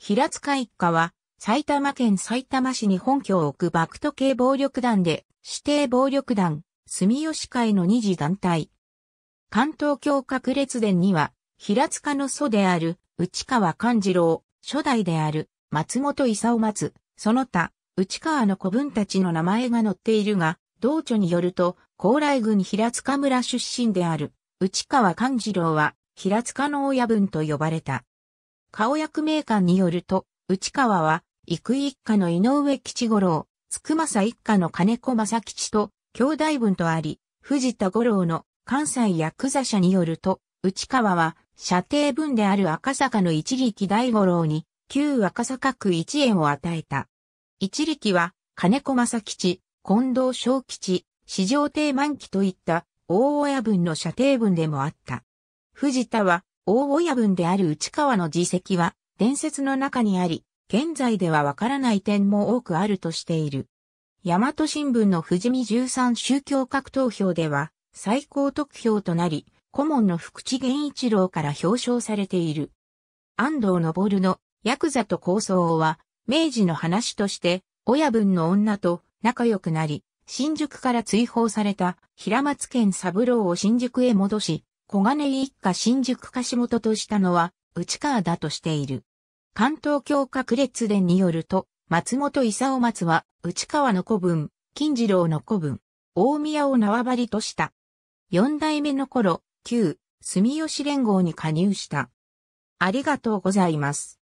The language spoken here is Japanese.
平塚一家は、埼玉県埼玉市に本拠を置くバクト系暴力団で、指定暴力団、住吉会の二次団体。関東教閣列伝には、平塚の祖である、内川勘次郎、初代である、松本勲松、その他、内川の子分たちの名前が載っているが、同著によると、高麗郡平塚村出身である、内川勘次郎は、平塚の親分と呼ばれた。顔役名官によると、内川は、幾一家の井上吉五郎、筑政一家の金子正吉と、兄弟分とあり、藤田五郎の関西役座者によると、内川は、射程分である赤坂の一力大五郎に、旧赤坂区一円を与えた。一力は、金子正吉、近藤正吉、四条定満期といった、大親分の射程分でもあった。藤田は、大親分である内川の自責は伝説の中にあり、現在ではわからない点も多くあるとしている。大和新聞の富士見13宗教格投票では最高得票となり、顧問の福地源一郎から表彰されている。安藤昇のヤクザと構想は、明治の話として、親分の女と仲良くなり、新宿から追放された平松県三郎を新宿へ戻し、小金井一家新宿貸元としたのは、内川だとしている。関東教閣列伝によると、松本伊佐松は、内川の子分、金次郎の子分、大宮を縄張りとした。四代目の頃、旧、住吉連合に加入した。ありがとうございます。